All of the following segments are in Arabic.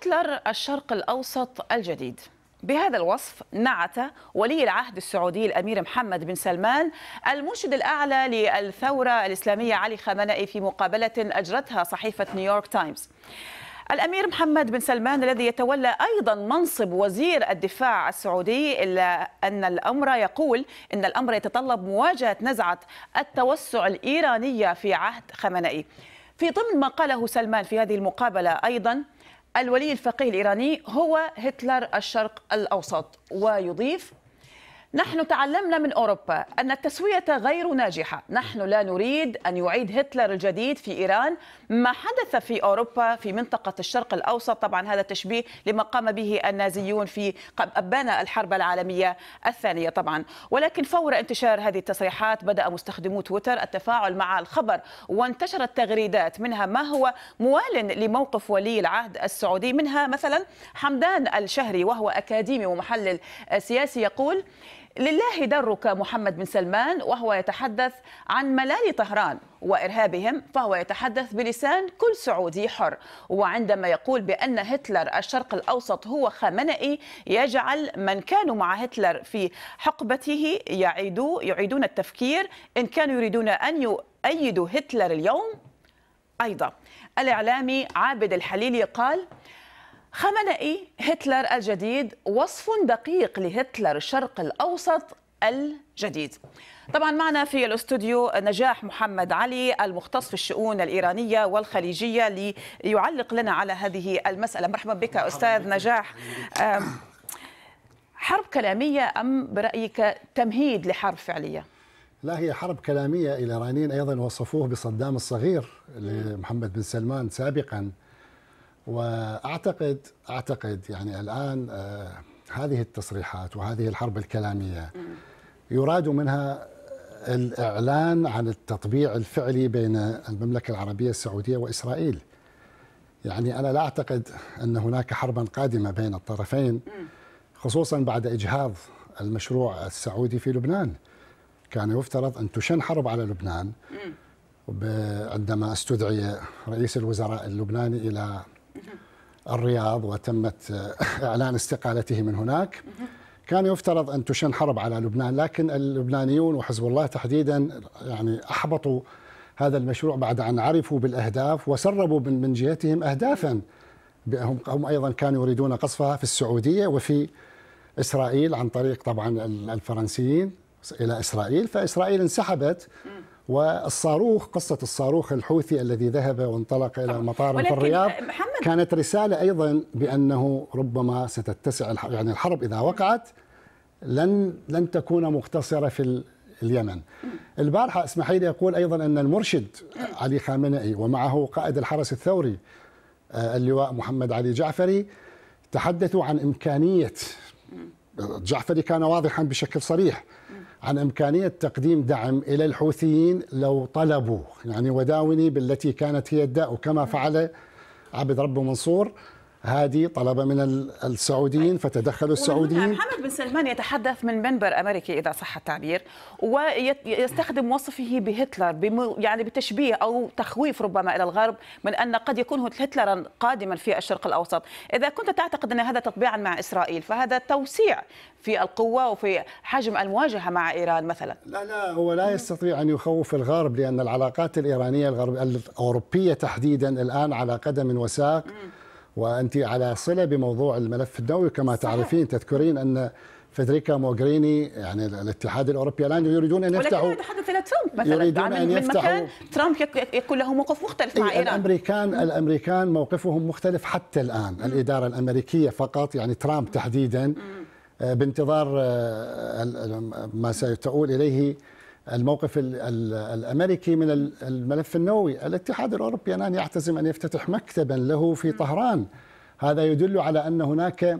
هتلر الشرق الأوسط الجديد بهذا الوصف نعت ولي العهد السعودي الامير محمد بن سلمان المرشد الاعلى للثوره الاسلاميه علي خامنئي في مقابله اجرتها صحيفه نيويورك تايمز. الامير محمد بن سلمان الذي يتولى ايضا منصب وزير الدفاع السعودي الا ان الامر يقول ان الامر يتطلب مواجهه نزعه التوسع الايرانيه في عهد خامنئي. في ضمن ما قاله سلمان في هذه المقابله ايضا الولي الفقيه الإيراني هو هتلر الشرق الأوسط ويضيف نحن تعلمنا من أوروبا أن التسوية غير ناجحة نحن لا نريد أن يعيد هتلر الجديد في إيران ما حدث في أوروبا في منطقة الشرق الأوسط طبعا هذا تشبيه لما قام به النازيون في أبان الحرب العالمية الثانية طبعا ولكن فور انتشار هذه التصريحات بدأ مستخدمو تويتر التفاعل مع الخبر وانتشرت تغريدات منها ما هو موال لموقف ولي العهد السعودي منها مثلا حمدان الشهري وهو أكاديمي ومحلل سياسي يقول لله درك محمد بن سلمان وهو يتحدث عن ملال طهران وارهابهم فهو يتحدث بلسان كل سعودي حر وعندما يقول بان هتلر الشرق الاوسط هو خامنئي يجعل من كانوا مع هتلر في حقبته يعيدوا يعيدون التفكير ان كانوا يريدون ان يؤيدوا هتلر اليوم ايضا الاعلامي عابد الحليلي قال خامنئي هتلر الجديد وصف دقيق لهتلر الشرق الأوسط الجديد طبعا معنا في الاستوديو نجاح محمد علي المختص في الشؤون الإيرانية والخليجية ليعلق لنا على هذه المسألة مرحبا بك أستاذ نجاح حرب كلامية أم برأيك تمهيد لحرب فعلية؟ لا هي حرب كلامية الإيرانيين أيضا وصفوه بصدام الصغير لمحمد بن سلمان سابقا واعتقد اعتقد يعني الان آه، هذه التصريحات وهذه الحرب الكلاميه يراد منها الاعلان عن التطبيع الفعلي بين المملكه العربيه السعوديه واسرائيل. يعني انا لا اعتقد ان هناك حربا قادمه بين الطرفين خصوصا بعد اجهاض المشروع السعودي في لبنان. كان يفترض ان تشن حرب على لبنان عندما استدعي رئيس الوزراء اللبناني الى الرياض وتمت إعلان استقالته من هناك كان يفترض أن تشن حرب على لبنان لكن اللبنانيون وحزب الله تحديدا يعني أحبطوا هذا المشروع بعد أن عرفوا بالأهداف وسربوا من جهتهم أهدافا هم هم ايضا كانوا يريدون قصفها في السعوديه وفي اسرائيل عن طريق طبعا الفرنسيين الى اسرائيل فاسرائيل انسحبت والصاروخ قصة الصاروخ الحوثي الذي ذهب وانطلق إلى مطار في الرياض كانت رسالة أيضا بأنه ربما ستتسع يعني الحرب إذا وقعت لن لن تكون مقتصرة في اليمن البارحة اسمحي لي أقول أيضا أن المرشد علي خامنئي ومعه قائد الحرس الثوري آه، اللواء محمد علي جعفري تحدثوا عن إمكانية جعفري كان واضحا بشكل صريح عن إمكانية تقديم دعم إلى الحوثيين لو طلبوا يعني وداوني بالتي كانت هي الداء وكما فعل عبد رب منصور هذه طلب من السعوديين فتدخلوا السعوديين محمد بن سلمان يتحدث من منبر امريكي اذا صح التعبير ويستخدم وصفه بهتلر يعني بتشبيه او تخويف ربما الى الغرب من ان قد يكون هتلرا قادما في الشرق الاوسط، اذا كنت تعتقد ان هذا تطبيعا مع اسرائيل فهذا توسيع في القوه وفي حجم المواجهه مع ايران مثلا. لا لا هو لا يستطيع ان يخوف الغرب لان العلاقات الايرانيه الغرب الاوروبيه تحديدا الان على قدم وساق مم. وانت على صله بموضوع الملف النووي كما صحيح. تعرفين تذكرين ان فدريكا موغريني يعني الاتحاد الاوروبي الان يريدون ان يفتحوا ولكن يتحدث الى ترامب مثلا يريدون ان يفتحوا ترامب يكون له موقف مختلف مع إيه، ايران الامريكان الامريكان موقفهم مختلف حتى الان م. الاداره الامريكيه فقط يعني ترامب تحديدا م. آه، بانتظار آه، ما ستؤول اليه الموقف الامريكي من الملف النووي، الاتحاد الاوروبي الان يعتزم ان يفتتح مكتبا له في طهران، هذا يدل على ان هناك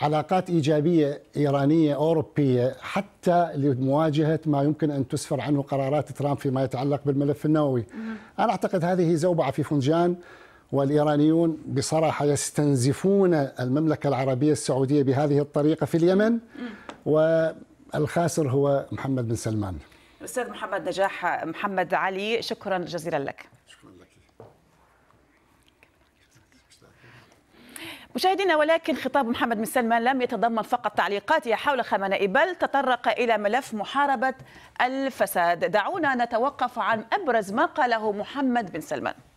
علاقات ايجابيه ايرانيه اوروبيه حتى لمواجهه ما يمكن ان تسفر عنه قرارات ترامب فيما يتعلق بالملف النووي. انا اعتقد هذه زوبعه في فنجان والايرانيون بصراحه يستنزفون المملكه العربيه السعوديه بهذه الطريقه في اليمن والخاسر هو محمد بن سلمان. الاستاذ محمد نجاح محمد علي شكرا جزيلا لك شكرا لك مشاهدينا ولكن خطاب محمد بن سلمان لم يتضمن فقط تعليقاته حول خامنئي بل تطرق الى ملف محاربه الفساد دعونا نتوقف عن ابرز ما قاله محمد بن سلمان